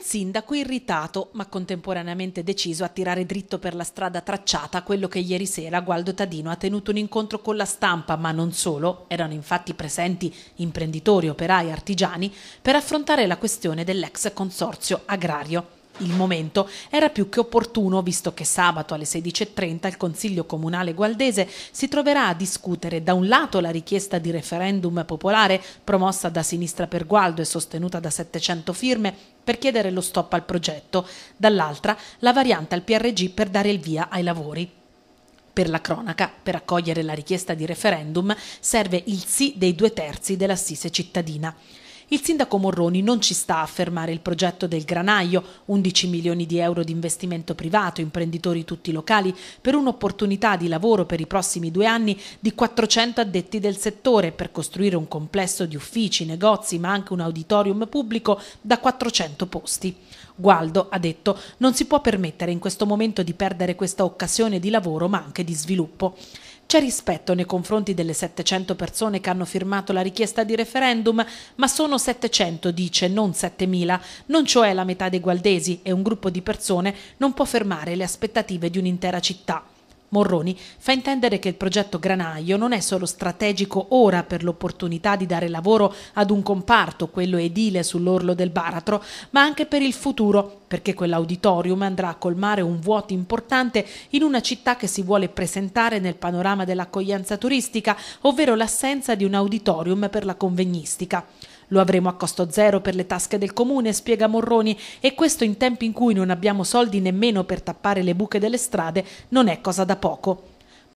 un sindaco irritato ma contemporaneamente deciso a tirare dritto per la strada tracciata quello che ieri sera Gualdo Tadino ha tenuto un incontro con la stampa, ma non solo, erano infatti presenti imprenditori, operai, artigiani, per affrontare la questione dell'ex consorzio agrario. Il momento era più che opportuno visto che sabato alle 16.30 il Consiglio Comunale Gualdese si troverà a discutere da un lato la richiesta di referendum popolare promossa da Sinistra per Gualdo e sostenuta da 700 firme per chiedere lo stop al progetto, dall'altra la variante al PRG per dare il via ai lavori. Per la cronaca, per accogliere la richiesta di referendum serve il sì dei due terzi dell'assise cittadina. Il sindaco Morroni non ci sta a fermare il progetto del Granaio, 11 milioni di euro di investimento privato, imprenditori tutti locali, per un'opportunità di lavoro per i prossimi due anni di 400 addetti del settore per costruire un complesso di uffici, negozi, ma anche un auditorium pubblico da 400 posti. Gualdo ha detto non si può permettere in questo momento di perdere questa occasione di lavoro ma anche di sviluppo. C'è rispetto nei confronti delle 700 persone che hanno firmato la richiesta di referendum, ma sono 700, dice, non 7000, non cioè la metà dei gualdesi e un gruppo di persone non può fermare le aspettative di un'intera città. Morroni fa intendere che il progetto Granaio non è solo strategico ora per l'opportunità di dare lavoro ad un comparto, quello edile sull'orlo del baratro, ma anche per il futuro, perché quell'auditorium andrà a colmare un vuoto importante in una città che si vuole presentare nel panorama dell'accoglienza turistica, ovvero l'assenza di un auditorium per la convegnistica. Lo avremo a costo zero per le tasche del comune, spiega Morroni, e questo in tempi in cui non abbiamo soldi nemmeno per tappare le buche delle strade non è cosa da poco.